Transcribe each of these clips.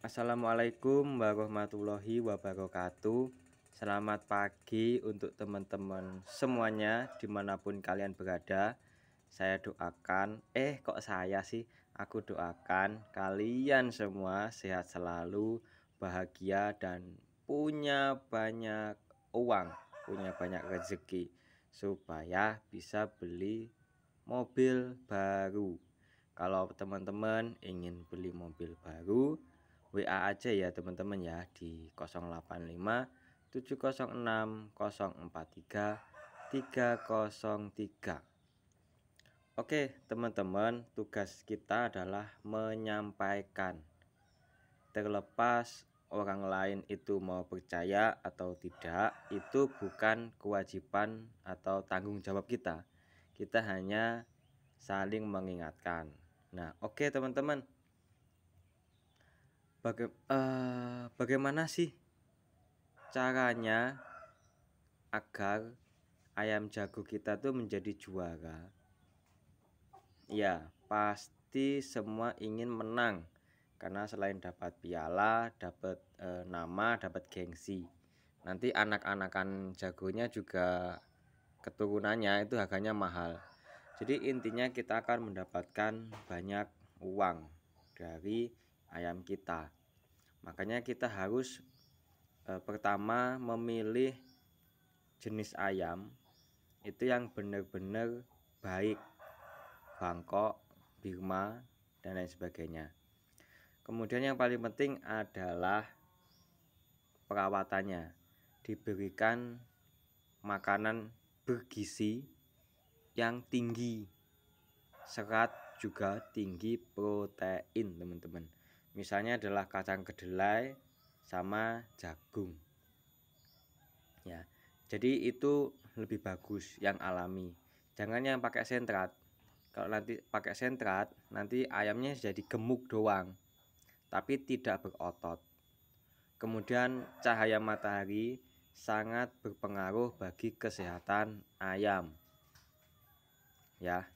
Assalamualaikum warahmatullahi wabarakatuh Selamat pagi untuk teman-teman semuanya dimanapun kalian berada Saya doakan, eh kok saya sih? Aku doakan kalian semua sehat selalu, bahagia dan punya banyak uang Punya banyak rezeki supaya bisa beli mobil baru kalau teman-teman ingin beli mobil baru WA aja ya teman-teman ya di 085 706 043 303 Oke teman-teman tugas kita adalah menyampaikan terlepas orang lain itu mau percaya atau tidak itu bukan kewajiban atau tanggung jawab kita kita hanya saling mengingatkan nah oke teman-teman baga uh, bagaimana sih caranya agar ayam jago kita tuh menjadi juara? Ya, pasti semua ingin menang karena selain dapat piala, dapat uh, nama, dapat gengsi. Nanti anak-anakan jagonya juga keturunannya itu harganya mahal. Jadi intinya kita akan mendapatkan banyak uang dari ayam kita. Makanya kita harus e, pertama memilih jenis ayam itu yang benar-benar baik. Bangkok, Birma, dan lain sebagainya. Kemudian yang paling penting adalah perawatannya. Diberikan makanan bergizi yang tinggi. Serat juga tinggi protein, teman-teman misalnya adalah kacang kedelai sama jagung ya jadi itu lebih bagus yang alami jangan yang pakai sentrat kalau nanti pakai sentrat nanti ayamnya jadi gemuk doang tapi tidak berotot kemudian cahaya matahari sangat berpengaruh bagi kesehatan ayam ya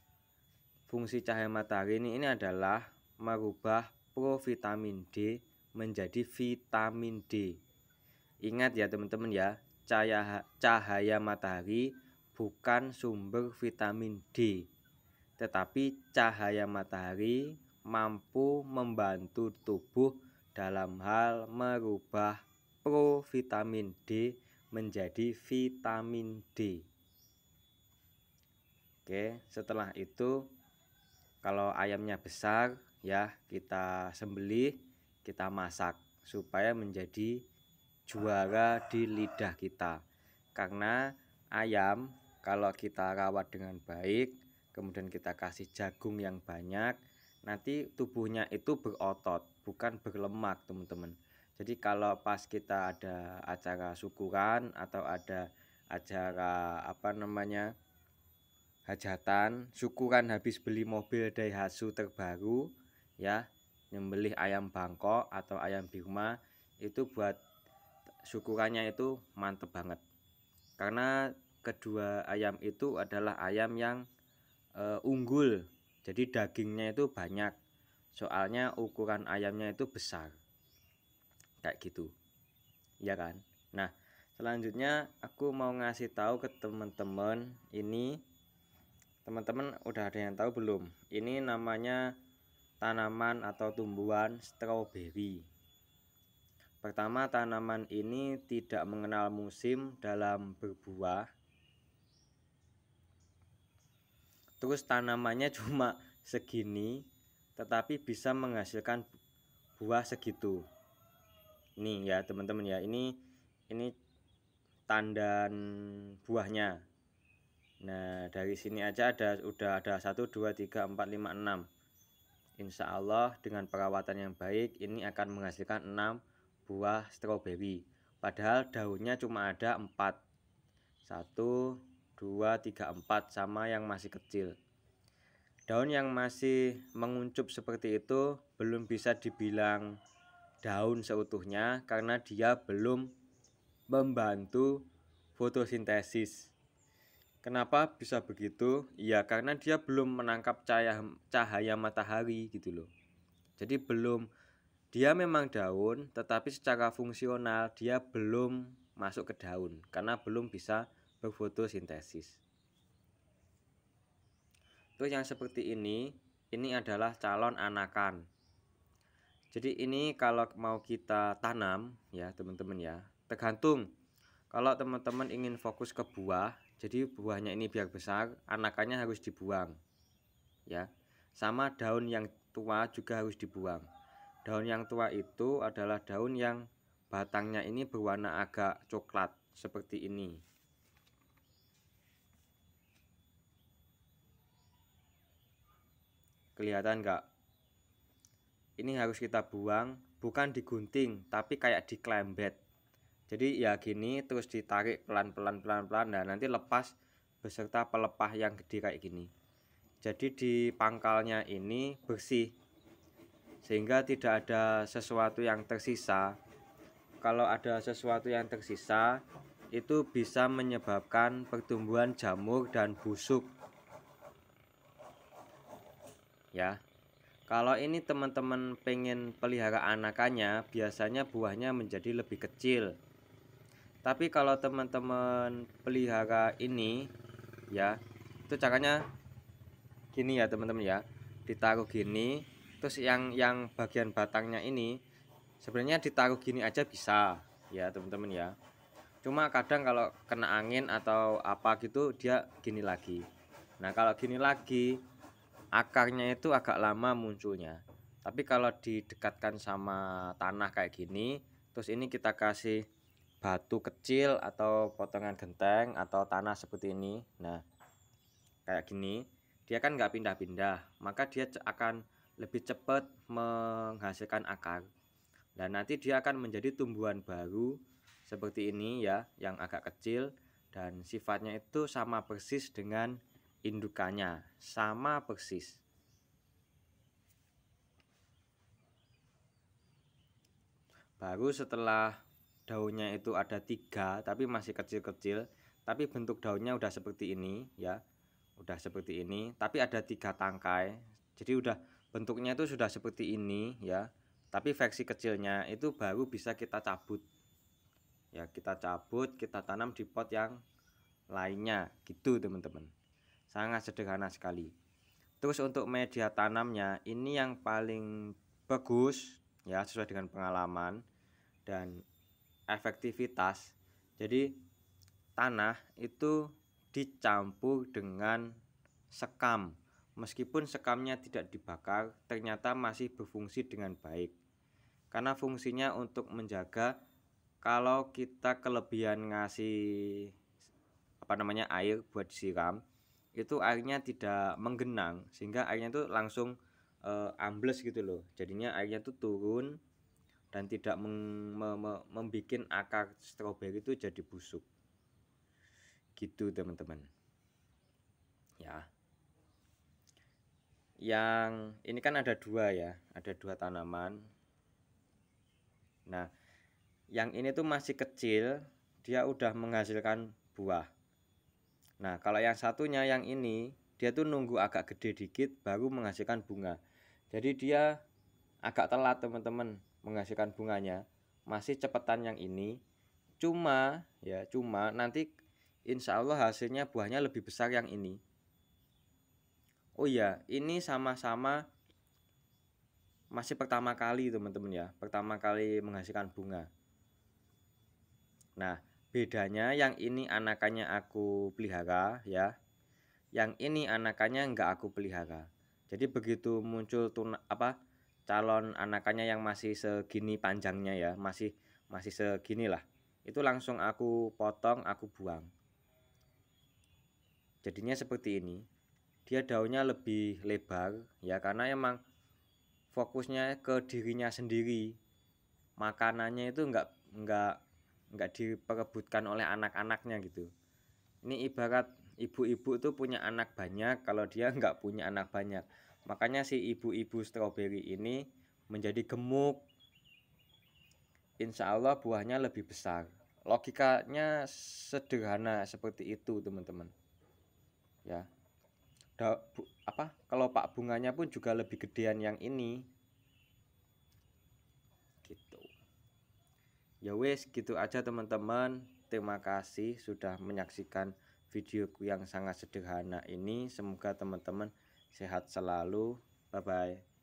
fungsi cahaya matahari ini, ini adalah merubah provitamin D menjadi vitamin D. Ingat ya teman-teman ya, cahaya, cahaya matahari bukan sumber vitamin D, tetapi cahaya matahari mampu membantu tubuh dalam hal merubah provitamin D menjadi vitamin D. Oke, setelah itu kalau ayamnya besar ya kita sembelih kita masak supaya menjadi juara di lidah kita karena ayam kalau kita rawat dengan baik kemudian kita kasih jagung yang banyak nanti tubuhnya itu berotot bukan berlemak teman-teman jadi kalau pas kita ada acara syukuran atau ada acara apa namanya hajatan syukuran habis beli mobil Daihatsu terbaru ya nyembelih ayam bangkok atau ayam birma itu buat syukurannya itu mantep banget karena kedua ayam itu adalah ayam yang e, unggul jadi dagingnya itu banyak soalnya ukuran ayamnya itu besar kayak gitu ya kan nah selanjutnya aku mau ngasih tahu ke teman-teman ini teman-teman udah ada yang tahu belum ini namanya tanaman atau tumbuhan stroberi. Pertama, tanaman ini tidak mengenal musim dalam berbuah. Terus tanamannya cuma segini, tetapi bisa menghasilkan buah segitu. Nih ya teman-teman ya, ini ini tandan buahnya. Nah, dari sini aja ada udah ada 1 2 3 4 5 6. Insya Allah dengan perawatan yang baik ini akan menghasilkan 6 buah stroberi. Padahal daunnya cuma ada 4. 1, 2, 3, 4 sama yang masih kecil. Daun yang masih menguncup seperti itu belum bisa dibilang daun seutuhnya karena dia belum membantu fotosintesis. Kenapa bisa begitu? Ya karena dia belum menangkap cahaya, cahaya matahari gitu loh. Jadi belum dia memang daun tetapi secara fungsional dia belum masuk ke daun karena belum bisa berfotosintesis. Terus yang seperti ini, ini adalah calon anakan. Jadi ini kalau mau kita tanam ya teman-teman ya, tergantung kalau teman-teman ingin fokus ke buah jadi buahnya ini biar besar, anakannya harus dibuang. Ya. Sama daun yang tua juga harus dibuang. Daun yang tua itu adalah daun yang batangnya ini berwarna agak coklat seperti ini. Kelihatan nggak? Ini harus kita buang, bukan digunting, tapi kayak diklembet jadi ya gini terus ditarik pelan-pelan pelan-pelan dan nah nanti lepas beserta pelepah yang gede kayak gini jadi di pangkalnya ini bersih sehingga tidak ada sesuatu yang tersisa kalau ada sesuatu yang tersisa itu bisa menyebabkan pertumbuhan jamur dan busuk ya kalau ini teman-teman pengen pelihara anakannya, biasanya buahnya menjadi lebih kecil tapi kalau teman-teman pelihara ini ya itu caranya gini ya teman-teman ya ditaruh gini terus yang yang bagian batangnya ini sebenarnya ditaruh gini aja bisa ya teman-teman ya cuma kadang kalau kena angin atau apa gitu dia gini lagi nah kalau gini lagi akarnya itu agak lama munculnya tapi kalau didekatkan sama tanah kayak gini terus ini kita kasih batu kecil atau potongan genteng atau tanah seperti ini nah kayak gini dia kan nggak pindah-pindah maka dia akan lebih cepat menghasilkan akar dan nanti dia akan menjadi tumbuhan baru seperti ini ya yang agak kecil dan sifatnya itu sama persis dengan indukannya sama persis baru setelah daunnya itu ada tiga tapi masih kecil-kecil tapi bentuk daunnya udah seperti ini ya udah seperti ini tapi ada tiga tangkai jadi udah bentuknya itu sudah seperti ini ya tapi versi kecilnya itu baru bisa kita cabut ya kita cabut kita tanam di pot yang lainnya gitu teman-teman sangat sederhana sekali terus untuk media tanamnya ini yang paling bagus ya sesuai dengan pengalaman dan efektivitas. Jadi tanah itu dicampur dengan sekam. Meskipun sekamnya tidak dibakar, ternyata masih berfungsi dengan baik. Karena fungsinya untuk menjaga kalau kita kelebihan ngasih apa namanya air buat disiram, itu airnya tidak menggenang sehingga airnya itu langsung e, ambles gitu loh. Jadinya airnya itu turun dan tidak membuat akar stroberi itu jadi busuk gitu teman-teman ya yang ini kan ada dua ya ada dua tanaman nah yang ini tuh masih kecil dia udah menghasilkan buah nah kalau yang satunya yang ini dia tuh nunggu agak gede dikit baru menghasilkan bunga jadi dia agak telat teman-teman menghasilkan bunganya masih cepetan yang ini cuma ya cuma nanti insya Allah hasilnya buahnya lebih besar yang ini oh iya ini sama-sama masih pertama kali teman-teman ya pertama kali menghasilkan bunga nah bedanya yang ini anakannya aku pelihara ya yang ini anakannya nggak aku pelihara jadi begitu muncul tuna apa calon anakannya yang masih segini panjangnya ya masih masih segini lah itu langsung aku potong aku buang jadinya seperti ini dia daunnya lebih lebar ya karena emang fokusnya ke dirinya sendiri makanannya itu enggak enggak enggak diperebutkan oleh anak-anaknya gitu ini ibarat ibu-ibu tuh punya anak banyak kalau dia enggak punya anak banyak Makanya si ibu-ibu stroberi ini menjadi gemuk. Insya Allah buahnya lebih besar. Logikanya sederhana seperti itu teman-teman. Ya, da, bu, apa kalau pak bunganya pun juga lebih gedean yang ini gitu ya wes gitu aja teman-teman terima kasih sudah menyaksikan videoku yang sangat sederhana ini semoga teman-teman Sehat selalu. Bye bye.